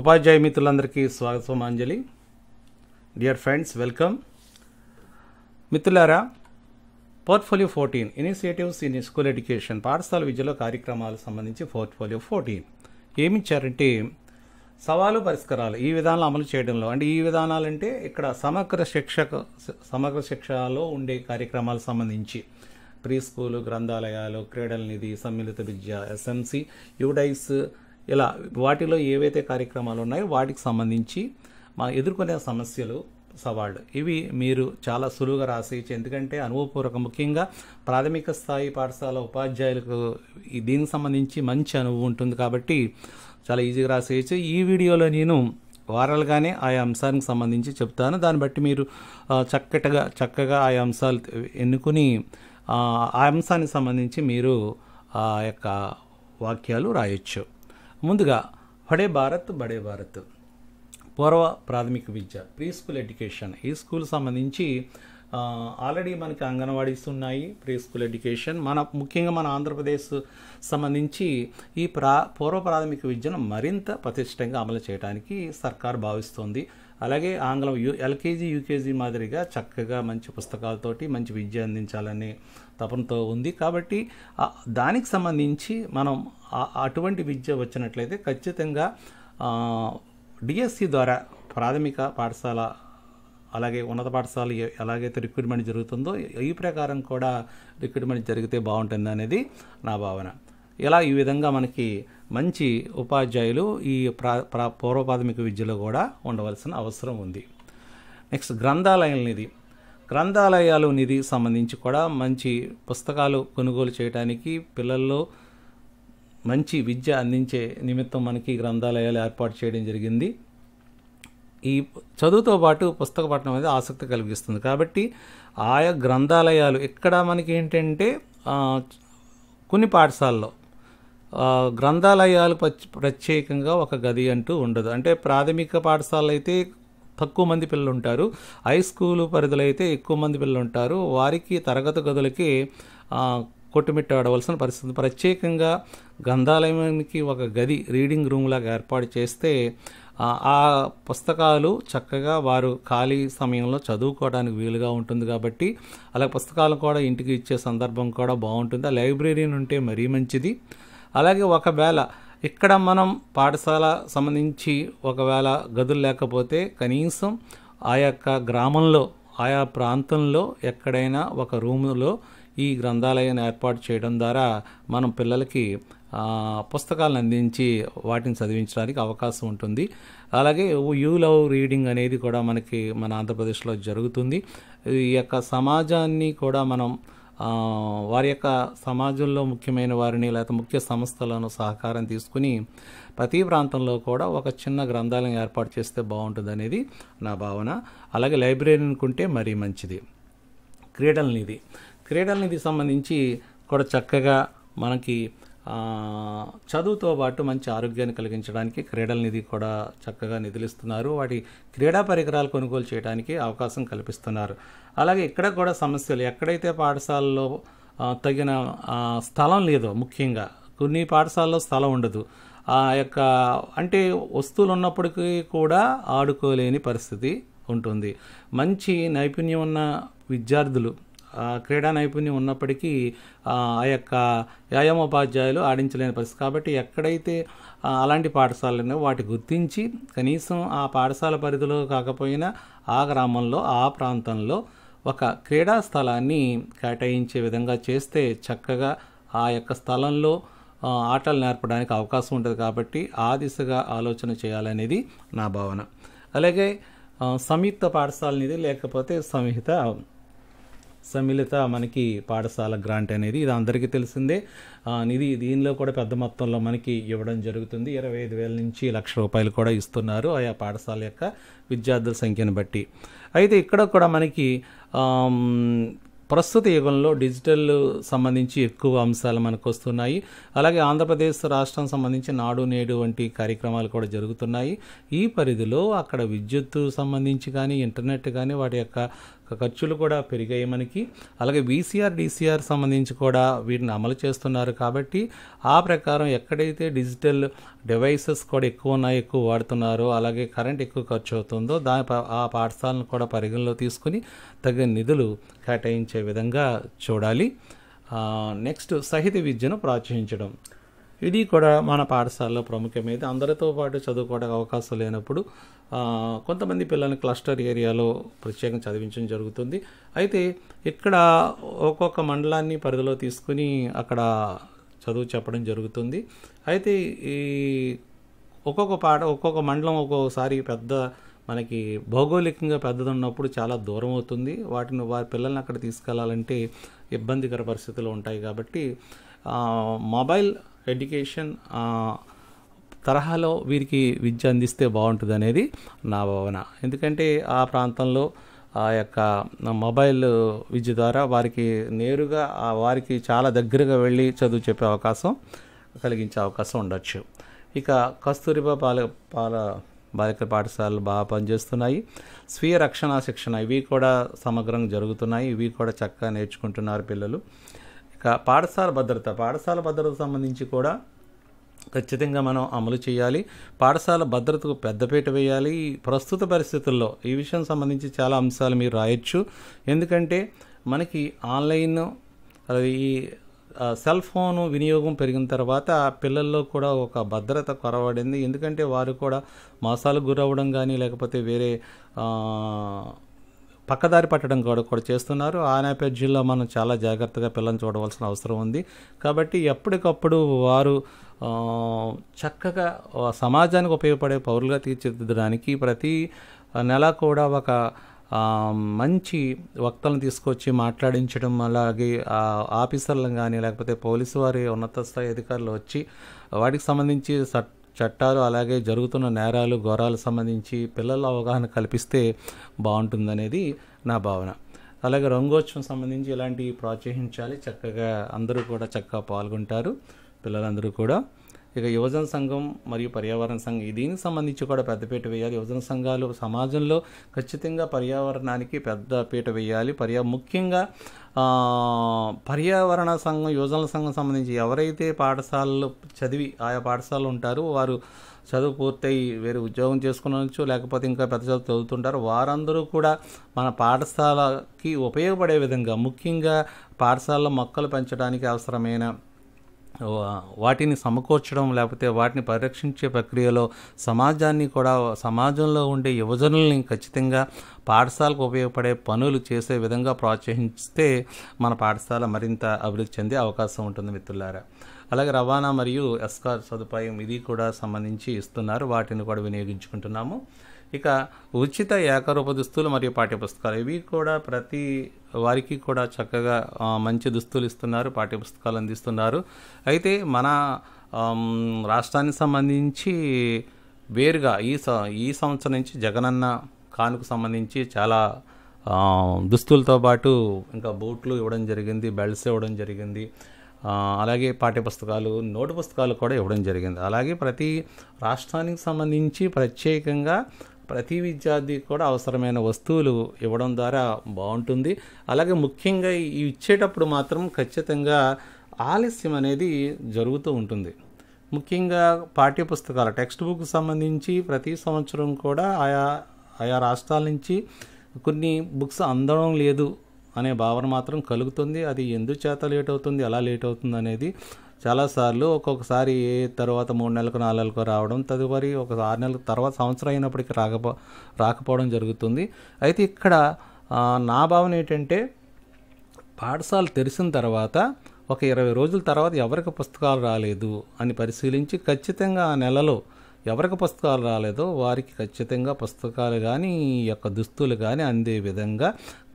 ఉపాధ్యాయ మిత్రులందరికీ స్వాగత అంజలి డియర్ ఫ్రెండ్స్ వెల్కమ్ మిత్రులారా portfolio fourteen initiatives in school education పాఠశాల విద్యలో కార్యక్రమాలకు సంబంధించి పోర్ట్ఫోలియో ఫోర్టీన్ ఏమిచ్చారంటే సవాలు పరిష్కారాలు ఈ విధానాలు అమలు చేయడంలో అంటే ఈ విధానాలు అంటే ఇక్కడ సమగ్ర శిక్షక సమగ్ర శిక్షలో ఉండే కార్యక్రమాలకు సంబంధించి ప్రీ స్కూలు గ్రంథాలయాలు క్రీడల నిధి సమ్మిళిత విద్య ఎస్ఎంసి యూడైస్ ఇలా వాటిలో ఏవైతే కార్యక్రమాలు ఉన్నాయో వాటికి సంబంధించి మా ఎదుర్కొనే సమస్యలు సవాళ్ళు ఇవి మీరు చాలా సులువుగా రాసేయచ్చు ఎందుకంటే అనుభవపూర్వక ముఖ్యంగా ప్రాథమిక స్థాయి పాఠశాల ఉపాధ్యాయులకు దీనికి సంబంధించి మంచి అనుభవం ఉంటుంది కాబట్టి చాలా ఈజీగా రాసేయచ్చు ఈ వీడియోలో నేను వారాలుగానే ఆయా అంశానికి సంబంధించి చెప్తాను దాన్ని బట్టి మీరు చక్కటగా చక్కగా ఆయా అంశాలు ఎన్నుకుని ఆ అంశానికి సంబంధించి మీరు ఆ యొక్క వాక్యాలు రాయొచ్చు ముందుగా హడే భారత్ బడే భారత్ పూర్వ ప్రాథమిక విద్య ప్రీ స్కూల్ ఎడ్యుకేషన్ ఈ స్కూల్ సంబంధించి ఆల్రెడీ మనకి అంగన్వాడీస్ ఉన్నాయి ప్రీ స్కూల్ ఎడ్యుకేషన్ మన ముఖ్యంగా మన ఆంధ్రప్రదేశ్ సంబంధించి ఈ ప్రా పూర్వ ప్రాథమిక విద్యను మరింత ప్రతిష్టంగా అమలు చేయడానికి సర్కార్ భావిస్తోంది అలాగే ఆంగ్లం యూ ఎల్కేజీ యూకేజీ మాదిరిగా చక్కగా మంచి పుస్తకాలతోటి మంచి విద్య అందించాలని తపనతో ఉంది కాబట్టి దానికి సంబంధించి మనం అటువంటి విద్య వచ్చినట్లయితే ఖచ్చితంగా డిఎస్సి ద్వారా ప్రాథమిక పాఠశాల అలాగే ఉన్నత పాఠశాల ఎలాగైతే రిక్రూట్మెంట్ జరుగుతుందో ఈ ప్రకారం కూడా రిక్రూట్మెంట్ జరిగితే బాగుంటుంది అనేది నా భావన ఇలా ఈ విధంగా మనకి మంచి ఉపాధ్యాయులు ఈ ప్రా పూర్వ ప్రాథమిక విద్యలో కూడా ఉండవలసిన అవసరం ఉంది నెక్స్ట్ గ్రంథాలయం గ్రంథాలయాలు నిధి సంబంధించి కూడా మంచి పుస్తకాలు కొనుగోలు చేయడానికి పిల్లల్లో మంచి విద్య అందించే నిమిత్తం మనకి గ్రంథాలయాలు ఏర్పాటు చేయడం జరిగింది ఈ చదువుతో పాటు పుస్తక పఠనం అనేది ఆసక్తి కలిగిస్తుంది కాబట్టి ఆయా గ్రంథాలయాలు ఇక్కడ మనకి ఏంటంటే కొన్ని పాఠశాలలో గ్రంథాలయాలు ప్రత్యేకంగా ఒక గది అంటూ ఉండదు అంటే ప్రాథమిక పాఠశాలలో అయితే తక్కువ మంది పిల్లలు ఉంటారు హై స్కూల్ పరిధిలో అయితే ఎక్కువ మంది పిల్లలు ఉంటారు వారికి తరగతి గదులకి కొట్టుమిట్టాడవలసిన పరిస్థితి ప్రత్యేకంగా గ్రంథాలయానికి ఒక గది రీడింగ్ రూమ్ లాగా ఏర్పాటు చేస్తే ఆ పుస్తకాలు చక్కగా వారు ఖాళీ సమయంలో చదువుకోవడానికి వీలుగా ఉంటుంది కాబట్టి అలాగే పుస్తకాలు కూడా ఇంటికి ఇచ్చే సందర్భం కూడా బాగుంటుంది ఆ లైబ్రరీని ఉంటే మరీ మంచిది అలాగే ఒకవేళ ఇక్కడ మనం పాఠశాల సంబంధించి ఒకవేళ గదులు లేకపోతే కనీసం ఆ యొక్క గ్రామంలో ఆయా ప్రాంతంలో ఎక్కడైనా ఒక రూములో ఈ గ్రంథాలయాన్ని ఏర్పాటు చేయడం ద్వారా మనం పిల్లలకి పుస్తకాలను అందించి వాటిని చదివించడానికి అవకాశం ఉంటుంది అలాగే యూ లవ్ రీడింగ్ అనేది కూడా మనకి మన ఆంధ్రప్రదేశ్లో జరుగుతుంది ఈ యొక్క సమాజాన్ని కూడా మనం వారి యొక్క సమాజంలో ముఖ్యమైన వారిని లేకపోతే ముఖ్య సంస్థలను సహకారం తీసుకుని ప్రతి ప్రాంతంలో కూడా ఒక చిన్న గ్రంథాలయం ఏర్పాటు చేస్తే బాగుంటుంది అనేది నా భావన అలాగే లైబ్రరీ అనుకుంటే మరీ మంచిది క్రీడల నిధి క్రీడల నిధి సంబంధించి కూడా చక్కగా మనకి చదువుతో పాటు మంచి ఆరోగ్యాన్ని కలిగించడానికి క్రీడల నిధి కూడా చక్కగా నిధులిస్తున్నారు వాటి క్రీడా పరికరాలు కొనుగోలు చేయడానికి అవకాశం కల్పిస్తున్నారు అలాగే ఇక్కడ కూడా సమస్యలు ఎక్కడైతే పాఠశాలలో తగిన స్థలం లేదో ముఖ్యంగా కొన్ని పాఠశాలలో స్థలం ఉండదు ఆ యొక్క అంటే వస్తువులు ఉన్నప్పటికీ కూడా ఆడుకోలేని పరిస్థితి ఉంటుంది మంచి నైపుణ్యం ఉన్న విద్యార్థులు క్రీడా నైపుణ్యం ఉన్నప్పటికీ ఆ యొక్క వ్యాయామోపాధ్యాయులు ఆడించలేని పరిస్థితి కాబట్టి ఎక్కడైతే అలాంటి పాఠశాలలు వాటి గుర్తించి కనీసం ఆ పాఠశాల పరిధిలో కాకపోయినా ఆ గ్రామంలో ఆ ప్రాంతంలో ఒక క్రీడా స్థలాన్ని కేటాయించే విధంగా చేస్తే చక్కగా ఆ యొక్క స్థలంలో ఆటలు నేర్పడానికి అవకాశం ఉంటుంది కాబట్టి ఆ దిశగా ఆలోచన చేయాలనేది నా భావన అలాగే సంయుక్త పాఠశాల నిధి లేకపోతే సంహిత సమ్మిళిత మనకి పాఠశాల గ్రాంట్ అనేది ఇది అందరికీ తెలిసిందే నిధి దీనిలో కూడా పెద్ద మొత్తంలో మనకి ఇవ్వడం జరుగుతుంది ఇరవై ఐదు వేల నుంచి లక్ష రూపాయలు కూడా ఇస్తున్నారు ఆయా పాఠశాల యొక్క విద్యార్థుల సంఖ్యను బట్టి అయితే ఇక్కడ కూడా మనకి ప్రస్తుత యుగంలో డిజిటల్ సంబంధించి ఎక్కువ అంశాలు మనకు వస్తున్నాయి అలాగే ఆంధ్రప్రదేశ్ రాష్ట్రం సంబంధించి నాడు నేడు వంటి కార్యక్రమాలు కూడా జరుగుతున్నాయి ఈ పరిధిలో అక్కడ విద్యుత్ సంబంధించి కానీ ఇంటర్నెట్ కానీ వాటి యొక్క ఖర్చులు కూడా పెరిగాయి మనకి అలాగే వీసీఆర్ డీసీఆర్ సంబంధించి కూడా వీటిని అమలు చేస్తున్నారు కాబట్టి ఆ ప్రకారం ఎక్కడైతే డిజిటల్ డివైసెస్ కూడా ఎక్కువ ఉన్నాయి ఎక్కువ వాడుతున్నారో అలాగే కరెంట్ ఎక్కువ ఖర్చు అవుతుందో దాని ఆ పాఠశాలను కూడా పరిగణలో తీసుకుని తగిన నిధులు కేటాయించే విధంగా చూడాలి నెక్స్ట్ సహిత విద్యను ప్రోత్సహించడం ఇది కూడా మన పాఠశాలలో ప్రముఖమైతే అందరితో పాటు చదువుకోవడానికి అవకాశం లేనప్పుడు కొంతమంది పిల్లల్ని క్లస్టర్ ఏరియాలో ప్రత్యేకంగా చదివించడం జరుగుతుంది అయితే ఇక్కడ ఒక్కొక్క మండలాన్ని పరిధిలో తీసుకుని అక్కడ చదువు చెప్పడం జరుగుతుంది అయితే ఈ ఒక్కొక్క పాట ఒక్కొక్క మండలం ఒక్కొక్కసారి పెద్ద మనకి భౌగోళికంగా పెద్దది ఉన్నప్పుడు చాలా దూరం అవుతుంది వాటిని వారి పిల్లల్ని అక్కడ తీసుకెళ్లాలంటే ఇబ్బందికర పరిస్థితులు ఉంటాయి కాబట్టి మొబైల్ ఎడ్యుకేషన్ తరహాలో వీరికి విద్య అందిస్తే బాగుంటుంది అనేది నా భావన ఎందుకంటే ఆ ప్రాంతంలో ఆ యొక్క మొబైల్ విద్య ద్వారా వారికి నేరుగా వారికి చాలా దగ్గరగా వెళ్ళి చదువు చెప్పే అవకాశం కలిగించే అవకాశం ఉండొచ్చు ఇక కస్తూరిబా బాల బాల బాలిక పాఠశాలలు బాగా పనిచేస్తున్నాయి స్వీయ రక్షణ శిక్షణ ఇవి కూడా సమగ్రంగా జరుగుతున్నాయి ఇవి కూడా చక్కగా నేర్చుకుంటున్నారు పిల్లలు పాఠశాల భద్రత పాఠశాల భద్రతకు సంబంధించి కూడా ఖచ్చితంగా మనం అమలు చేయాలి పాఠశాల భద్రతకు పెద్దపీట వేయాలి ప్రస్తుత పరిస్థితుల్లో ఈ విషయం సంబంధించి చాలా అంశాలు మీరు రాయొచ్చు ఎందుకంటే మనకి ఆన్లైన్ ఈ సెల్ ఫోన్ వినియోగం పెరిగిన తర్వాత పిల్లల్లో కూడా ఒక భద్రత కొరవడింది ఎందుకంటే వారు కూడా మోసాలకు గురవ్వడం కానీ లేకపోతే వేరే పక్కదారి పట్టడం కూడా కూడా చేస్తున్నారు ఆ నేపథ్యంలో మనం చాలా జాగ్రత్తగా పిల్లల్ని చూడవలసిన అవసరం ఉంది కాబట్టి ఎప్పటికప్పుడు వారు చక్కగా సమాజానికి ఉపయోగపడే పౌరులుగా తీర్చిదిద్దడానికి ప్రతి నెల కూడా ఒక మంచి వక్తలను తీసుకొచ్చి మాట్లాడించడం అలాగే ఆఫీసర్లను కానీ లేకపోతే పోలీసు వారి ఉన్నత స్థాయి అధికారులు వచ్చి వాటికి సంబంధించి సట్ చట్టాలు అలాగే జరుగుతున్న నేరాలు ఘోరాలు సంబంధించి పిల్లల అవగాహన కల్పిస్తే బాగుంటుందనేది నా భావన అలాగే రంగోత్సవం సంబంధించి ఇలాంటివి ప్రోత్సహించాలి చక్కగా అందరూ కూడా చక్కగా పాల్గొంటారు పిల్లలందరూ కూడా ఇక యువజన సంఘం మరియు పర్యావరణ సంఘం దీనికి సంబంధించి కూడా పెద్దపీట వేయాలి యువజన సంఘాలు సమాజంలో ఖచ్చితంగా పర్యావరణానికి పెద్ద పీట వేయాలి పర్యా ముఖ్యంగా పర్యావరణ సంఘం యోజనల సంఘం సంబంధించి ఎవరైతే పాఠశాలలో చదివి ఆయా పాఠశాలలు ఉంటారో వారు చదువు పూర్తయి వేరే ఉద్యోగం చేసుకునొచ్చు లేకపోతే ఇంకా పెద్ద చదువు చదువుతుంటారు వారందరూ కూడా మన పాఠశాలకి ఉపయోగపడే విధంగా ముఖ్యంగా పాఠశాలలో మొక్కలు పెంచడానికి అవసరమైన వాటిని సమకూర్చడం లేకపోతే వాటిని పరిరక్షించే ప్రక్రియలో సమాజాన్ని కూడా సమాజంలో ఉండే యువజనుల్ని ఖచ్చితంగా పాఠశాలకు ఉపయోగపడే పనులు చేసే విధంగా ప్రోత్సహిస్తే మన పాఠశాల మరింత అభివృద్ధి చెందే అవకాశం ఉంటుంది మిత్రులారా అలాగే రవాణా మరియు ఎస్కార్ సదుపాయం ఇది కూడా సంబంధించి ఇస్తున్నారు వాటిని కూడా వినియోగించుకుంటున్నాము ఇక ఉచిత ఏకరూప దుస్తులు మరియు పాఠ్యపుస్తకాలు ఇవి కూడా ప్రతి వారికి కూడా చక్కగా మంచి దుస్తులు ఇస్తున్నారు పాఠ్యపుస్తకాలు అందిస్తున్నారు అయితే మన రాష్ట్రానికి సంబంధించి వేరుగా ఈ ఈ సంవత్సరం నుంచి జగనన్న కానుకు సంబంధించి చాలా దుస్తులతో పాటు ఇంకా బూట్లు ఇవ్వడం జరిగింది బెల్ట్స్ ఇవ్వడం జరిగింది అలాగే పాఠ్యపుస్తకాలు నోటు పుస్తకాలు కూడా ఇవ్వడం జరిగింది అలాగే ప్రతి రాష్ట్రానికి సంబంధించి ప్రత్యేకంగా ప్రతి విద్యార్థి కూడా అవసరమైన వస్తువులు ఇవ్వడం ద్వారా బాగుంటుంది అలాగే ముఖ్యంగా ఇచ్చేటప్పుడు మాత్రం ఖచ్చితంగా ఆలస్యం అనేది జరుగుతూ ఉంటుంది ముఖ్యంగా పాఠ్యపుస్తకాల టెక్స్ట్ బుక్ సంబంధించి ప్రతి సంవత్సరం కూడా ఆయా ఆయా రాష్ట్రాల నుంచి కొన్ని బుక్స్ అందడం లేదు అనే భావన మాత్రం కలుగుతుంది అది ఎందుచేత లేట్ అవుతుంది ఎలా లేట్ అవుతుంది అనేది చాలాసార్లు ఒక్కొక్కసారి తర్వాత మూడు నెలలకు నాలుగు నెలలకు రావడం తదుపరి ఒక ఆరు నెలల తర్వాత సంవత్సరం అయినప్పటికీ రాకపో రాకపోవడం జరుగుతుంది అయితే ఇక్కడ నా భావన ఏంటంటే పాఠశాల తెరిచిన తర్వాత ఒక ఇరవై రోజుల తర్వాత ఎవరికి పుస్తకాలు రాలేదు అని పరిశీలించి ఖచ్చితంగా ఆ నెలలో ఎవరికి పుస్తకాలు రాలేదో వారికి ఖచ్చితంగా పుస్తకాలు కానీ ఈ యొక్క దుస్తులు కానీ అందే విధంగా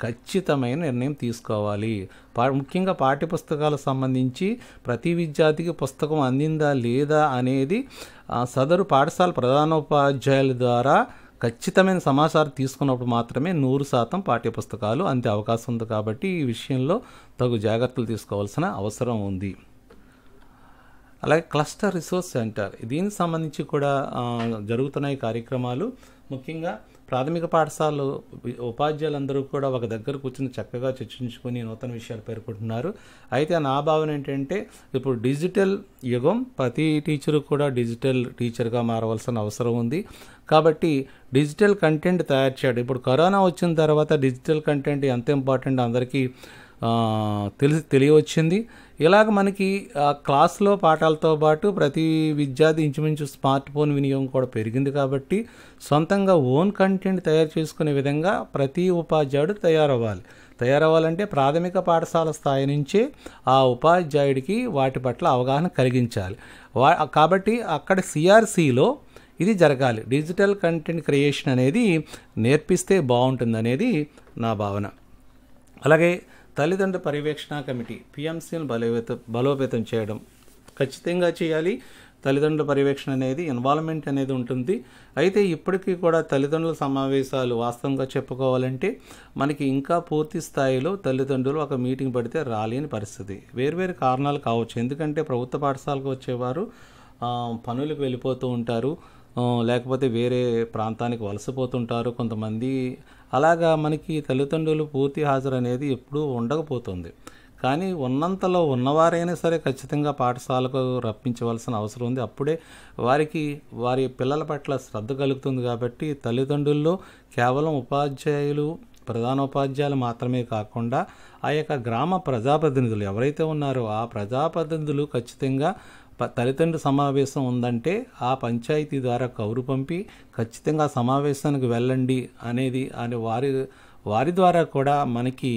ఖచ్చితమైన నిర్ణయం తీసుకోవాలి పా ముఖ్యంగా పాఠ్యపుస్తకాలకు సంబంధించి ప్రతి విద్యార్థికి పుస్తకం అందిందా లేదా అనేది సదరు పాఠశాల ప్రధానోపాధ్యాయుల ద్వారా ఖచ్చితమైన సమాచారం తీసుకున్నప్పుడు మాత్రమే నూరు శాతం పాఠ్యపుస్తకాలు అందే అవకాశం ఉంది కాబట్టి ఈ విషయంలో తగు జాగ్రత్తలు తీసుకోవాల్సిన అవసరం ఉంది అలాగే క్లస్టర్ రిసోర్స్ సెంటర్ దీనికి సంబంధించి కూడా జరుగుతున్నాయి కార్యక్రమాలు ముఖ్యంగా ప్రాథమిక పాఠశాలలు ఉపాధ్యాయులందరూ కూడా ఒక దగ్గర కూర్చుని చక్కగా చర్చించుకొని నూతన విషయాలు పేర్కొంటున్నారు అయితే నా భావన ఏంటంటే ఇప్పుడు డిజిటల్ యుగం ప్రతి టీచరు కూడా డిజిటల్ టీచర్గా మారవలసిన అవసరం ఉంది కాబట్టి డిజిటల్ కంటెంట్ తయారు చేయడం ఇప్పుడు కరోనా వచ్చిన తర్వాత డిజిటల్ కంటెంట్ ఎంత ఇంపార్టెంట్ అందరికీ తెలిసి తెలియవచ్చింది ఇలాగ మనకి ఆ క్లాస్లో పాఠాలతో పాటు ప్రతి విద్యార్థి ఇంచుమించు స్మార్ట్ ఫోన్ వినియోగం కూడా పెరిగింది కాబట్టి సొంతంగా ఓన్ కంటెంట్ తయారు చేసుకునే విధంగా ప్రతి ఉపాధ్యాయుడు తయారవ్వాలి తయారవ్వాలంటే ప్రాథమిక పాఠశాల స్థాయి నుంచే ఆ ఉపాధ్యాయుడికి వాటి పట్ల అవగాహన కలిగించాలి వా కాబట్టి అక్కడ సిఆర్సిలో ఇది జరగాలి డిజిటల్ కంటెంట్ క్రియేషన్ అనేది నేర్పిస్తే బాగుంటుంది అనేది నా భావన అలాగే తల్లిదండ్రుల పర్యవేక్షణ కమిటీ పిఎంసీని బలోపేతం బలోపేతం చేయడం ఖచ్చితంగా చేయాలి తల్లిదండ్రుల పర్యవేక్షణ అనేది ఇన్వాల్వ్మెంట్ అనేది ఉంటుంది అయితే ఇప్పటికీ కూడా తల్లిదండ్రుల సమావేశాలు వాస్తవంగా చెప్పుకోవాలంటే మనకి ఇంకా పూర్తి స్థాయిలో తల్లిదండ్రులు ఒక మీటింగ్ పడితే రాలేని పరిస్థితి వేర్వేరు కారణాలు కావచ్చు ఎందుకంటే ప్రభుత్వ పాఠశాలకు వచ్చేవారు పనులకు వెళ్ళిపోతూ ఉంటారు లేకపోతే వేరే ప్రాంతానికి వలసపోతుంటారు కొంతమంది అలాగా మనకి తల్లిదండ్రులు పూర్తి హాజరు అనేది ఎప్పుడూ ఉండకపోతుంది కానీ ఉన్నంతలో ఉన్నవారైనా సరే ఖచ్చితంగా పాఠశాలకు రప్పించవలసిన అవసరం ఉంది అప్పుడే వారికి వారి పిల్లల పట్ల శ్రద్ధ కలుగుతుంది కాబట్టి తల్లిదండ్రుల్లో కేవలం ఉపాధ్యాయులు ప్రధానోపాధ్యాయులు మాత్రమే కాకుండా ఆ యొక్క గ్రామ ప్రజాప్రతినిధులు ఎవరైతే ఉన్నారో ఆ ప్రజాప్రతినిధులు ఖచ్చితంగా తల్లిదండ్రుల సమావేశం ఉందంటే ఆ పంచాయతీ ద్వారా కౌరు పంపి ఖచ్చితంగా సమావేశానికి వెళ్ళండి అనేది అనే వారి వారి ద్వారా కూడా మనకి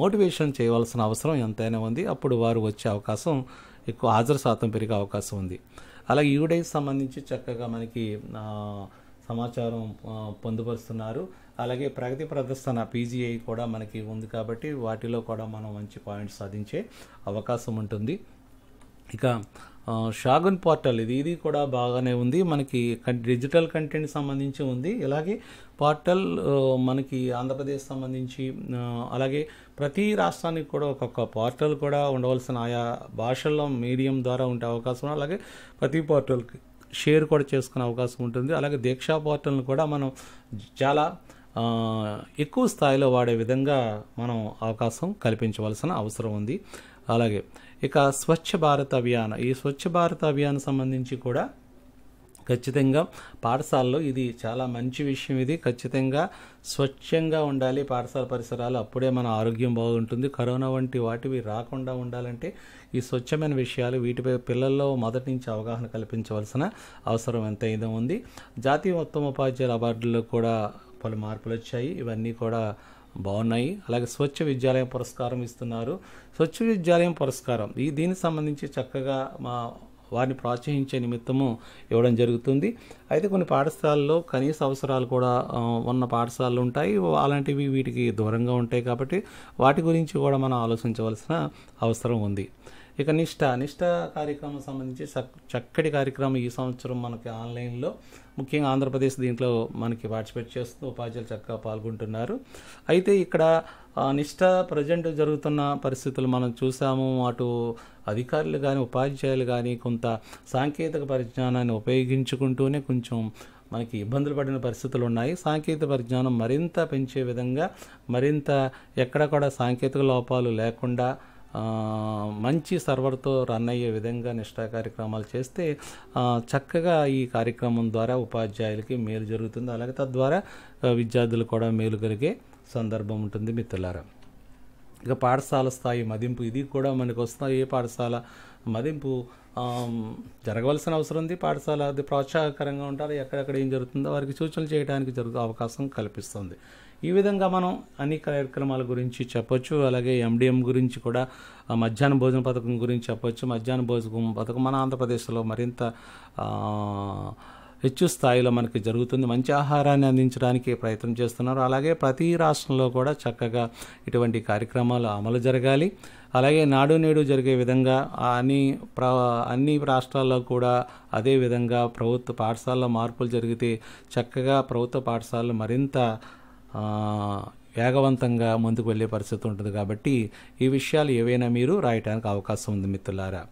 మోటివేషన్ చేయవలసిన అవసరం ఎంతైనా ఉంది అప్పుడు వారు వచ్చే అవకాశం ఎక్కువ హాజరు శాతం పెరిగే అవకాశం ఉంది అలాగే యూడైకి సంబంధించి చక్కగా మనకి సమాచారం పొందుపరుస్తున్నారు అలాగే ప్రగతి ప్రదర్శన పీజీఐ కూడా మనకి ఉంది కాబట్టి వాటిలో కూడా మనం మంచి పాయింట్స్ సాధించే అవకాశం ఉంటుంది ఇక షాగన్ పోర్టల్ ఇది ఇది కూడా బాగానే ఉంది మనకి డిజిటల్ కంటెంట్ సంబంధించి ఉంది ఇలాగే పోర్టల్ మనకి ఆంధ్రప్రదేశ్ సంబంధించి అలాగే ప్రతి రాష్ట్రానికి కూడా ఒక్కొక్క పోర్టల్ కూడా ఉండవలసిన ఆయా భాషల్లో మీడియం ద్వారా ఉండే అవకాశం అలాగే ప్రతి పోర్టల్కి షేర్ కూడా చేసుకునే అవకాశం ఉంటుంది అలాగే దీక్షా పోర్టల్ని కూడా మనం చాలా ఎక్కువ స్థాయిలో వాడే విధంగా మనం అవకాశం కల్పించవలసిన అవసరం ఉంది అలాగే ఇక స్వచ్ఛ భారత్ అభియాన్ ఈ స్వచ్ఛ భారత్ అభియాన్ సంబంధించి కూడా ఖచ్చితంగా పాఠశాలలో ఇది చాలా మంచి విషయం ఇది ఖచ్చితంగా స్వచ్ఛంగా ఉండాలి పాఠశాల పరిసరాలు అప్పుడే మన ఆరోగ్యం బాగుంటుంది కరోనా వంటి వాటివి రాకుండా ఉండాలంటే ఈ స్వచ్ఛమైన విషయాలు వీటిపై పిల్లల్లో మొదటి నుంచి అవగాహన కల్పించవలసిన అవసరం ఎంతైనా ఉంది జాతీయ ఉత్తమ ఉపాధ్యాయుల అవార్డుల్లో కూడా పలు మార్పులు వచ్చాయి ఇవన్నీ కూడా బాగున్నాయి అలాగే స్వచ్ఛ విద్యాలయం పురస్కారం ఇస్తున్నారు స్వచ్ఛ విద్యాలయం పురస్కారం ఈ దీనికి సంబంధించి చక్కగా మా వారిని ప్రోత్సహించే నిమిత్తము ఇవ్వడం జరుగుతుంది అయితే కొన్ని పాఠశాలల్లో కనీస అవసరాలు కూడా ఉన్న పాఠశాలలు ఉంటాయి అలాంటివి వీటికి దూరంగా ఉంటాయి కాబట్టి వాటి గురించి కూడా మనం ఆలోచించవలసిన అవసరం ఉంది ఇక నిష్ట నిష్ట కార్యక్రమం సంబంధించి చక్కటి కార్యక్రమం ఈ సంవత్సరం మనకి ఆన్లైన్లో ముఖ్యంగా ఆంధ్రప్రదేశ్ దీంట్లో మనకి పార్టిసిపేట్ చేస్తూ ఉపాధ్యాయులు చక్కగా పాల్గొంటున్నారు అయితే ఇక్కడ నిష్ట ప్రజెంట్ జరుగుతున్న పరిస్థితులు మనం చూసాము అటు అధికారులు కానీ ఉపాధ్యాయులు కానీ కొంత సాంకేతిక పరిజ్ఞానాన్ని ఉపయోగించుకుంటూనే కొంచెం మనకి ఇబ్బందులు పడిన పరిస్థితులు ఉన్నాయి సాంకేతిక పరిజ్ఞానం మరింత పెంచే విధంగా మరింత ఎక్కడ కూడా సాంకేతిక లోపాలు లేకుండా మంచి సర్వర్తో రన్ అయ్యే విధంగా నిష్ఠా కార్యక్రమాలు చేస్తే చక్కగా ఈ కార్యక్రమం ద్వారా ఉపాధ్యాయులకి మేలు జరుగుతుంది అలాగే తద్వారా విద్యార్థులు కూడా మేలు కలిగే సందర్భం ఉంటుంది మిత్రులారా ఇక పాఠశాల స్థాయి మదింపు ఇది కూడా మనకు వస్తున్నాయి ఏ పాఠశాల మదింపు జరగవలసిన అవసరం ఉంది పాఠశాల అది ప్రోత్సాహకరంగా ఉంటారు ఎక్కడెక్కడ ఏం జరుగుతుందో వారికి సూచనలు చేయడానికి జరుగు అవకాశం కల్పిస్తుంది ఈ విధంగా మనం అన్ని కార్యక్రమాల గురించి చెప్పొచ్చు అలాగే ఎండిఎం గురించి కూడా మధ్యాహ్న భోజన పథకం గురించి చెప్పొచ్చు మధ్యాహ్న భోజన పథకం మన ఆంధ్రప్రదేశ్లో మరింత హెచ్చు స్థాయిలో మనకి జరుగుతుంది మంచి ఆహారాన్ని అందించడానికి ప్రయత్నం చేస్తున్నారు అలాగే ప్రతి రాష్ట్రంలో కూడా చక్కగా ఇటువంటి కార్యక్రమాలు అమలు జరగాలి అలాగే నాడు నేడు జరిగే విధంగా అన్ని ప్ర అన్ని రాష్ట్రాల్లో కూడా అదే విధంగా ప్రభుత్వ పాఠశాలలో మార్పులు జరిగితే చక్కగా ప్రభుత్వ పాఠశాలలు మరింత వేగవంతంగా ముందుకు వెళ్ళే పరిస్థితి ఉంటుంది కాబట్టి ఈ విషయాలు ఏవైనా మీరు రాయటానికి అవకాశం ఉంది మిత్రులారా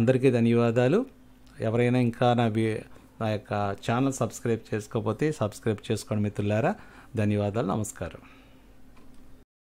అందరికీ ధన్యవాదాలు ఎవరైనా ఇంకా నా నా యొక్క ఛానల్ సబ్స్క్రైబ్ చేసుకోకపోతే సబ్స్క్రైబ్ చేసుకోండి మిత్రులారా ధన్యవాదాలు నమస్కారం